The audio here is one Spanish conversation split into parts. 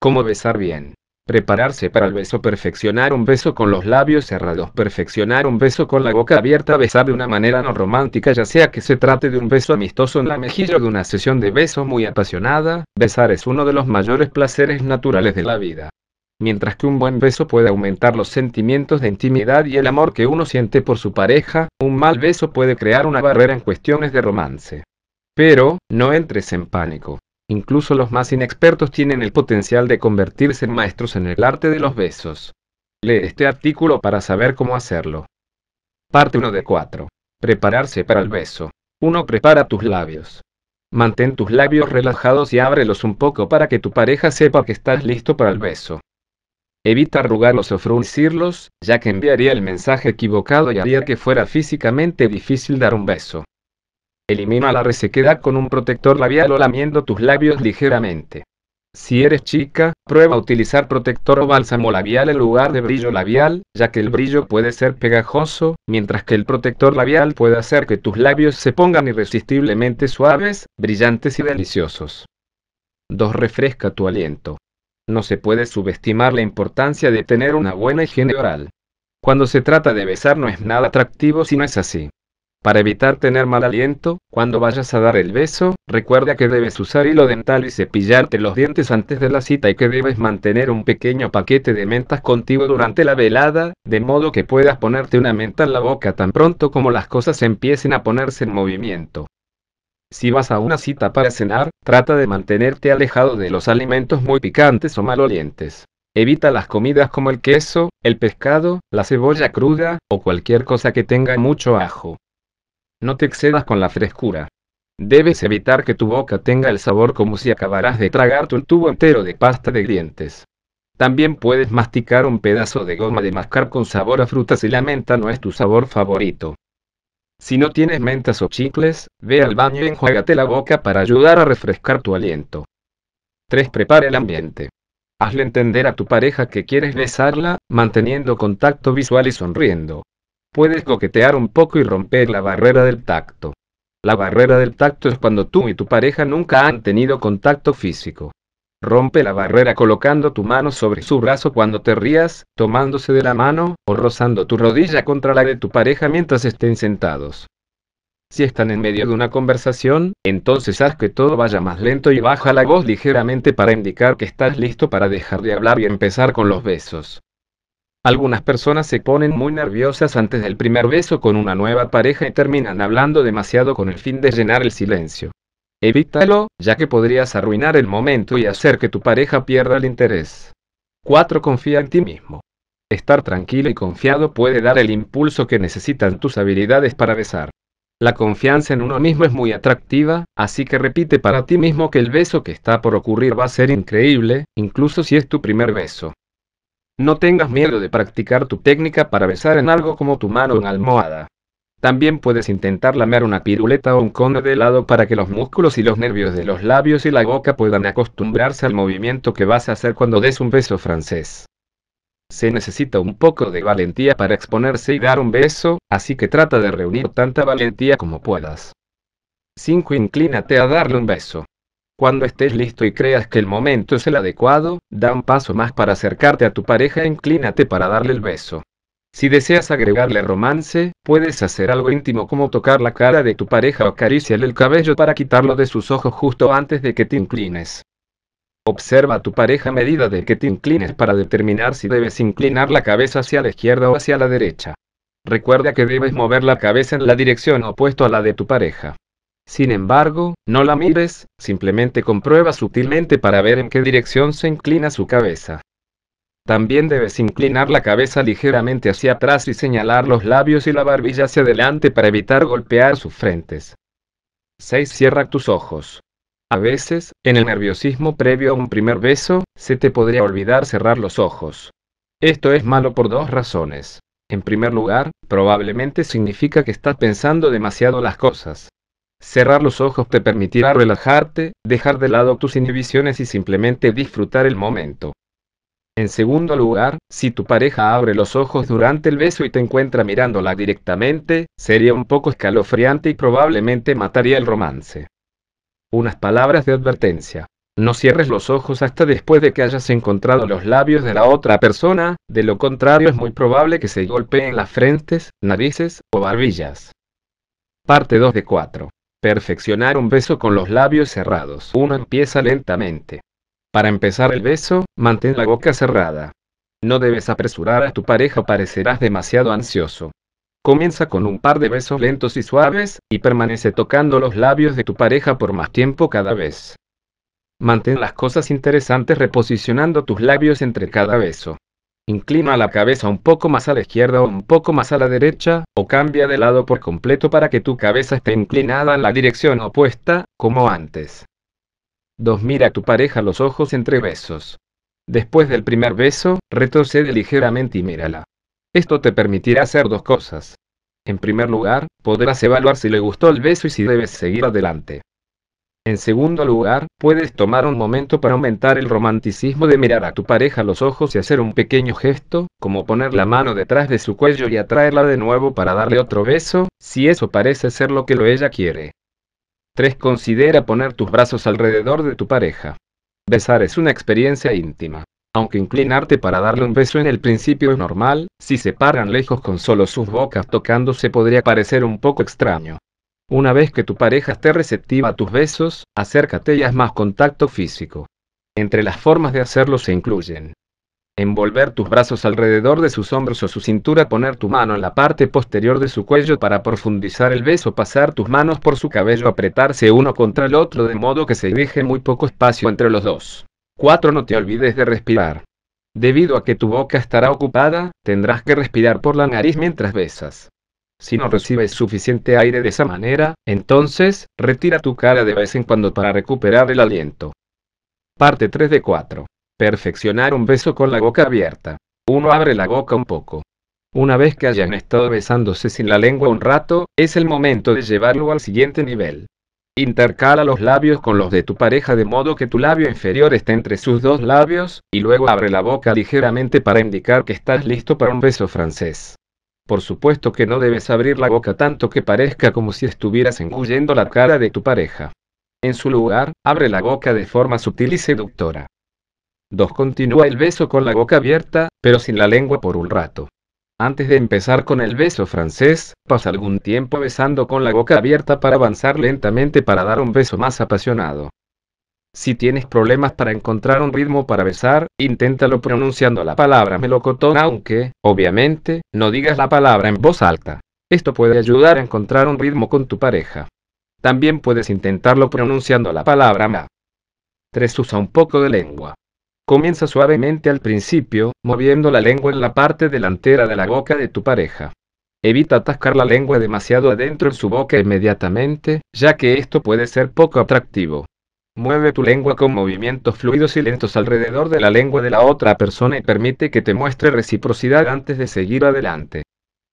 Cómo besar bien. Prepararse para el beso, perfeccionar un beso con los labios cerrados, perfeccionar un beso con la boca abierta, besar de una manera no romántica, ya sea que se trate de un beso amistoso en la mejilla o de una sesión de besos muy apasionada, besar es uno de los mayores placeres naturales de la vida. Mientras que un buen beso puede aumentar los sentimientos de intimidad y el amor que uno siente por su pareja, un mal beso puede crear una barrera en cuestiones de romance. Pero, no entres en pánico. Incluso los más inexpertos tienen el potencial de convertirse en maestros en el arte de los besos. Lee este artículo para saber cómo hacerlo. Parte 1 de 4. Prepararse para el beso. 1. Prepara tus labios. Mantén tus labios relajados y ábrelos un poco para que tu pareja sepa que estás listo para el beso. Evita arrugarlos o fruncirlos, ya que enviaría el mensaje equivocado y haría que fuera físicamente difícil dar un beso. Elimina la resequedad con un protector labial o lamiendo tus labios ligeramente. Si eres chica, prueba a utilizar protector o bálsamo labial en lugar de brillo labial, ya que el brillo puede ser pegajoso, mientras que el protector labial puede hacer que tus labios se pongan irresistiblemente suaves, brillantes y deliciosos. 2. Refresca tu aliento. No se puede subestimar la importancia de tener una buena higiene oral. Cuando se trata de besar no es nada atractivo si no es así. Para evitar tener mal aliento, cuando vayas a dar el beso, recuerda que debes usar hilo dental y cepillarte los dientes antes de la cita y que debes mantener un pequeño paquete de mentas contigo durante la velada, de modo que puedas ponerte una menta en la boca tan pronto como las cosas empiecen a ponerse en movimiento. Si vas a una cita para cenar, trata de mantenerte alejado de los alimentos muy picantes o malolientes. Evita las comidas como el queso, el pescado, la cebolla cruda o cualquier cosa que tenga mucho ajo. No te excedas con la frescura. Debes evitar que tu boca tenga el sabor como si acabaras de tragarte un tubo entero de pasta de dientes. También puedes masticar un pedazo de goma de mascar con sabor a frutas y la menta no es tu sabor favorito. Si no tienes mentas o chicles, ve al baño y enjuágate la boca para ayudar a refrescar tu aliento. 3. Prepara el ambiente. Hazle entender a tu pareja que quieres besarla, manteniendo contacto visual y sonriendo. Puedes coquetear un poco y romper la barrera del tacto. La barrera del tacto es cuando tú y tu pareja nunca han tenido contacto físico. Rompe la barrera colocando tu mano sobre su brazo cuando te rías, tomándose de la mano, o rozando tu rodilla contra la de tu pareja mientras estén sentados. Si están en medio de una conversación, entonces haz que todo vaya más lento y baja la voz ligeramente para indicar que estás listo para dejar de hablar y empezar con los besos. Algunas personas se ponen muy nerviosas antes del primer beso con una nueva pareja y terminan hablando demasiado con el fin de llenar el silencio. Evítalo, ya que podrías arruinar el momento y hacer que tu pareja pierda el interés. 4. Confía en ti mismo. Estar tranquilo y confiado puede dar el impulso que necesitan tus habilidades para besar. La confianza en uno mismo es muy atractiva, así que repite para ti mismo que el beso que está por ocurrir va a ser increíble, incluso si es tu primer beso. No tengas miedo de practicar tu técnica para besar en algo como tu mano en almohada. También puedes intentar lamear una piruleta o un cono de helado para que los músculos y los nervios de los labios y la boca puedan acostumbrarse al movimiento que vas a hacer cuando des un beso francés. Se necesita un poco de valentía para exponerse y dar un beso, así que trata de reunir tanta valentía como puedas. 5. Inclínate a darle un beso. Cuando estés listo y creas que el momento es el adecuado, da un paso más para acercarte a tu pareja e inclínate para darle el beso. Si deseas agregarle romance, puedes hacer algo íntimo como tocar la cara de tu pareja o acariciarle el cabello para quitarlo de sus ojos justo antes de que te inclines. Observa a tu pareja a medida de que te inclines para determinar si debes inclinar la cabeza hacia la izquierda o hacia la derecha. Recuerda que debes mover la cabeza en la dirección opuesta a la de tu pareja. Sin embargo, no la mires, simplemente comprueba sutilmente para ver en qué dirección se inclina su cabeza. También debes inclinar la cabeza ligeramente hacia atrás y señalar los labios y la barbilla hacia adelante para evitar golpear sus frentes. 6. Cierra tus ojos. A veces, en el nerviosismo previo a un primer beso, se te podría olvidar cerrar los ojos. Esto es malo por dos razones. En primer lugar, probablemente significa que estás pensando demasiado las cosas. Cerrar los ojos te permitirá relajarte, dejar de lado tus inhibiciones y simplemente disfrutar el momento. En segundo lugar, si tu pareja abre los ojos durante el beso y te encuentra mirándola directamente, sería un poco escalofriante y probablemente mataría el romance. Unas palabras de advertencia. No cierres los ojos hasta después de que hayas encontrado los labios de la otra persona, de lo contrario es muy probable que se golpeen las frentes, narices o barbillas. Parte 2 de 4. Perfeccionar un beso con los labios cerrados. Uno empieza lentamente. Para empezar el beso, mantén la boca cerrada. No debes apresurar a tu pareja, parecerás demasiado ansioso. Comienza con un par de besos lentos y suaves, y permanece tocando los labios de tu pareja por más tiempo cada vez. Mantén las cosas interesantes reposicionando tus labios entre cada beso. Inclina la cabeza un poco más a la izquierda o un poco más a la derecha, o cambia de lado por completo para que tu cabeza esté inclinada en la dirección opuesta, como antes. 2. Mira a tu pareja los ojos entre besos. Después del primer beso, retrocede ligeramente y mírala. Esto te permitirá hacer dos cosas. En primer lugar, podrás evaluar si le gustó el beso y si debes seguir adelante. En segundo lugar, puedes tomar un momento para aumentar el romanticismo de mirar a tu pareja los ojos y hacer un pequeño gesto, como poner la mano detrás de su cuello y atraerla de nuevo para darle otro beso, si eso parece ser lo que lo ella quiere. 3. Considera poner tus brazos alrededor de tu pareja. Besar es una experiencia íntima. Aunque inclinarte para darle un beso en el principio es normal, si se paran lejos con solo sus bocas tocándose podría parecer un poco extraño. Una vez que tu pareja esté receptiva a tus besos, acércate y haz más contacto físico. Entre las formas de hacerlo se incluyen envolver tus brazos alrededor de sus hombros o su cintura, poner tu mano en la parte posterior de su cuello para profundizar el beso, pasar tus manos por su cabello, apretarse uno contra el otro de modo que se deje muy poco espacio entre los dos. 4. No te olvides de respirar. Debido a que tu boca estará ocupada, tendrás que respirar por la nariz mientras besas. Si no pues recibes suficiente aire de esa manera, entonces, retira tu cara de vez en cuando para recuperar el aliento. Parte 3 de 4. Perfeccionar un beso con la boca abierta. Uno abre la boca un poco. Una vez que hayan estado besándose sin la lengua un rato, es el momento de llevarlo al siguiente nivel. Intercala los labios con los de tu pareja de modo que tu labio inferior esté entre sus dos labios, y luego abre la boca ligeramente para indicar que estás listo para un beso francés. Por supuesto que no debes abrir la boca tanto que parezca como si estuvieras engullendo la cara de tu pareja. En su lugar, abre la boca de forma sutil y seductora. 2. Continúa el beso con la boca abierta, pero sin la lengua por un rato. Antes de empezar con el beso francés, pasa algún tiempo besando con la boca abierta para avanzar lentamente para dar un beso más apasionado. Si tienes problemas para encontrar un ritmo para besar, inténtalo pronunciando la palabra melocotón aunque, obviamente, no digas la palabra en voz alta. Esto puede ayudar a encontrar un ritmo con tu pareja. También puedes intentarlo pronunciando la palabra ma. 3. Usa un poco de lengua. Comienza suavemente al principio, moviendo la lengua en la parte delantera de la boca de tu pareja. Evita atascar la lengua demasiado adentro en su boca inmediatamente, ya que esto puede ser poco atractivo. Mueve tu lengua con movimientos fluidos y lentos alrededor de la lengua de la otra persona y permite que te muestre reciprocidad antes de seguir adelante.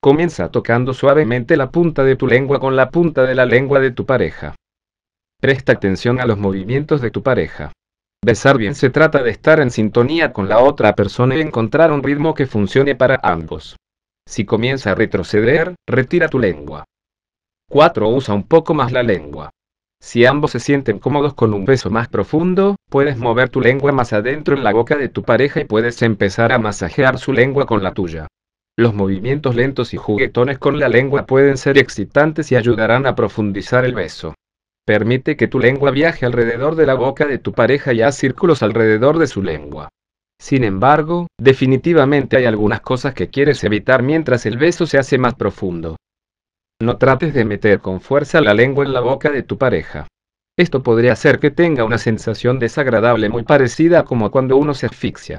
Comienza tocando suavemente la punta de tu lengua con la punta de la lengua de tu pareja. Presta atención a los movimientos de tu pareja. Besar bien se trata de estar en sintonía con la otra persona y encontrar un ritmo que funcione para ambos. Si comienza a retroceder, retira tu lengua. 4. Usa un poco más la lengua. Si ambos se sienten cómodos con un beso más profundo, puedes mover tu lengua más adentro en la boca de tu pareja y puedes empezar a masajear su lengua con la tuya. Los movimientos lentos y juguetones con la lengua pueden ser excitantes y ayudarán a profundizar el beso. Permite que tu lengua viaje alrededor de la boca de tu pareja y haz círculos alrededor de su lengua. Sin embargo, definitivamente hay algunas cosas que quieres evitar mientras el beso se hace más profundo. No trates de meter con fuerza la lengua en la boca de tu pareja. Esto podría hacer que tenga una sensación desagradable muy parecida a como cuando uno se asfixia.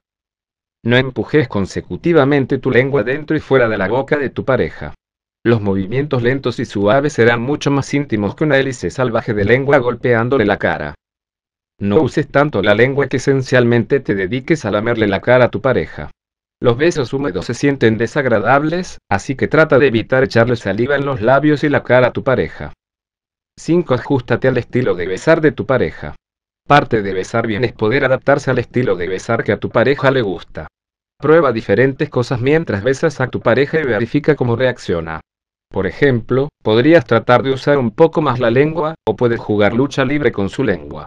No empujes consecutivamente tu lengua dentro y fuera de la boca de tu pareja. Los movimientos lentos y suaves serán mucho más íntimos que una hélice salvaje de lengua golpeándole la cara. No uses tanto la lengua que esencialmente te dediques a lamerle la cara a tu pareja. Los besos húmedos se sienten desagradables, así que trata de evitar echarle saliva en los labios y la cara a tu pareja. 5. Ajústate al estilo de besar de tu pareja. Parte de besar bien es poder adaptarse al estilo de besar que a tu pareja le gusta. Prueba diferentes cosas mientras besas a tu pareja y verifica cómo reacciona. Por ejemplo, podrías tratar de usar un poco más la lengua, o puedes jugar lucha libre con su lengua.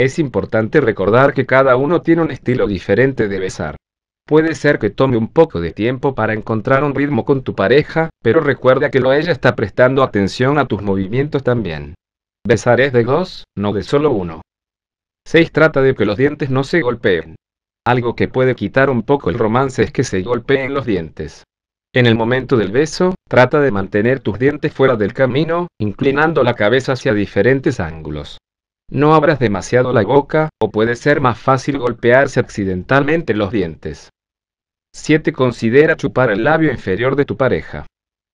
Es importante recordar que cada uno tiene un estilo diferente de besar. Puede ser que tome un poco de tiempo para encontrar un ritmo con tu pareja, pero recuerda que lo ella está prestando atención a tus movimientos también. Besar es de dos, no de solo uno. 6. Trata de que los dientes no se golpeen. Algo que puede quitar un poco el romance es que se golpeen los dientes. En el momento del beso, trata de mantener tus dientes fuera del camino, inclinando la cabeza hacia diferentes ángulos. No abras demasiado la boca, o puede ser más fácil golpearse accidentalmente los dientes. 7. Considera chupar el labio inferior de tu pareja.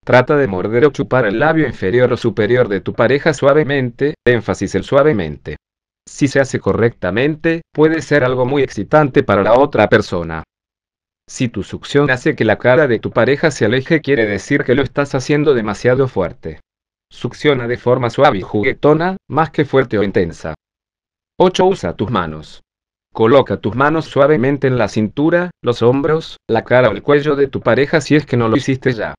Trata de morder o chupar el labio inferior o superior de tu pareja suavemente, énfasis en suavemente. Si se hace correctamente, puede ser algo muy excitante para la otra persona. Si tu succión hace que la cara de tu pareja se aleje quiere decir que lo estás haciendo demasiado fuerte. Succiona de forma suave y juguetona, más que fuerte o intensa. 8. Usa tus manos. Coloca tus manos suavemente en la cintura, los hombros, la cara o el cuello de tu pareja si es que no lo hiciste ya.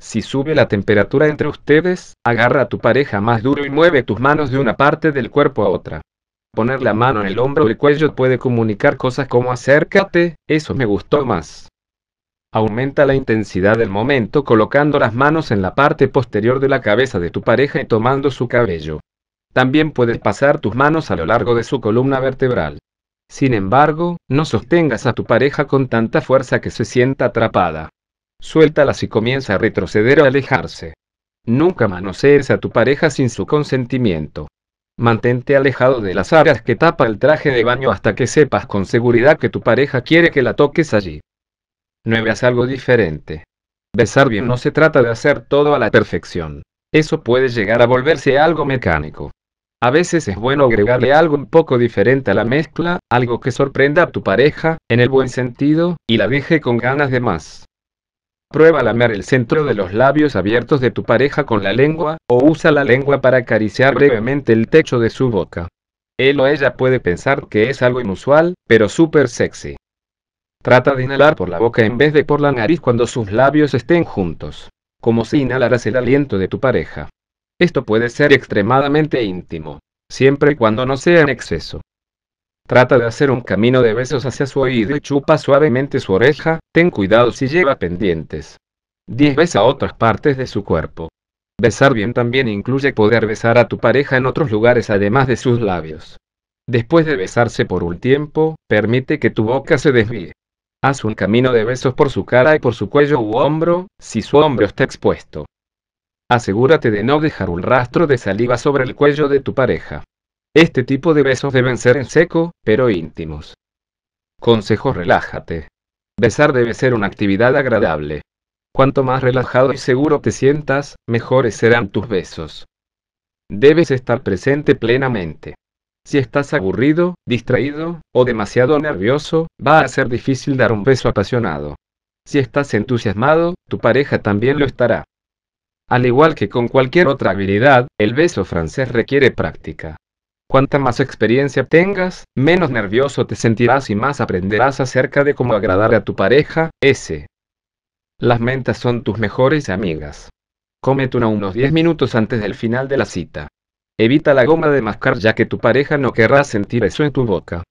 Si sube la temperatura entre ustedes, agarra a tu pareja más duro y mueve tus manos de una parte del cuerpo a otra. Poner la mano en el hombro o el cuello puede comunicar cosas como acércate, eso me gustó más. Aumenta la intensidad del momento colocando las manos en la parte posterior de la cabeza de tu pareja y tomando su cabello. También puedes pasar tus manos a lo largo de su columna vertebral. Sin embargo, no sostengas a tu pareja con tanta fuerza que se sienta atrapada. Suéltalas y comienza a retroceder o alejarse. Nunca manosees a tu pareja sin su consentimiento. Mantente alejado de las áreas que tapa el traje de baño hasta que sepas con seguridad que tu pareja quiere que la toques allí. 9. Haz algo diferente. Besar bien no se trata de hacer todo a la perfección. Eso puede llegar a volverse algo mecánico. A veces es bueno agregarle algo un poco diferente a la mezcla, algo que sorprenda a tu pareja, en el buen sentido, y la deje con ganas de más. Prueba a lamer el centro de los labios abiertos de tu pareja con la lengua, o usa la lengua para acariciar brevemente el techo de su boca. Él o ella puede pensar que es algo inusual, pero súper sexy. Trata de inhalar por la boca en vez de por la nariz cuando sus labios estén juntos. Como si inhalaras el aliento de tu pareja. Esto puede ser extremadamente íntimo, siempre y cuando no sea en exceso. Trata de hacer un camino de besos hacia su oído y chupa suavemente su oreja, ten cuidado si lleva pendientes. 10. Besa otras partes de su cuerpo. Besar bien también incluye poder besar a tu pareja en otros lugares además de sus labios. Después de besarse por un tiempo, permite que tu boca se desvíe. Haz un camino de besos por su cara y por su cuello u hombro, si su hombro está expuesto. Asegúrate de no dejar un rastro de saliva sobre el cuello de tu pareja. Este tipo de besos deben ser en seco, pero íntimos. Consejo relájate. Besar debe ser una actividad agradable. Cuanto más relajado y seguro te sientas, mejores serán tus besos. Debes estar presente plenamente. Si estás aburrido, distraído, o demasiado nervioso, va a ser difícil dar un beso apasionado. Si estás entusiasmado, tu pareja también lo estará. Al igual que con cualquier otra habilidad, el beso francés requiere práctica. Cuanta más experiencia tengas, menos nervioso te sentirás y más aprenderás acerca de cómo agradar a tu pareja, ese. Las mentas son tus mejores amigas. Cómete una unos 10 minutos antes del final de la cita. Evita la goma de mascar ya que tu pareja no querrá sentir eso en tu boca.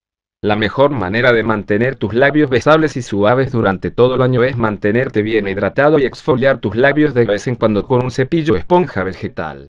La mejor manera de mantener tus labios besables y suaves durante todo el año es mantenerte bien hidratado y exfoliar tus labios de vez en cuando con un cepillo esponja vegetal.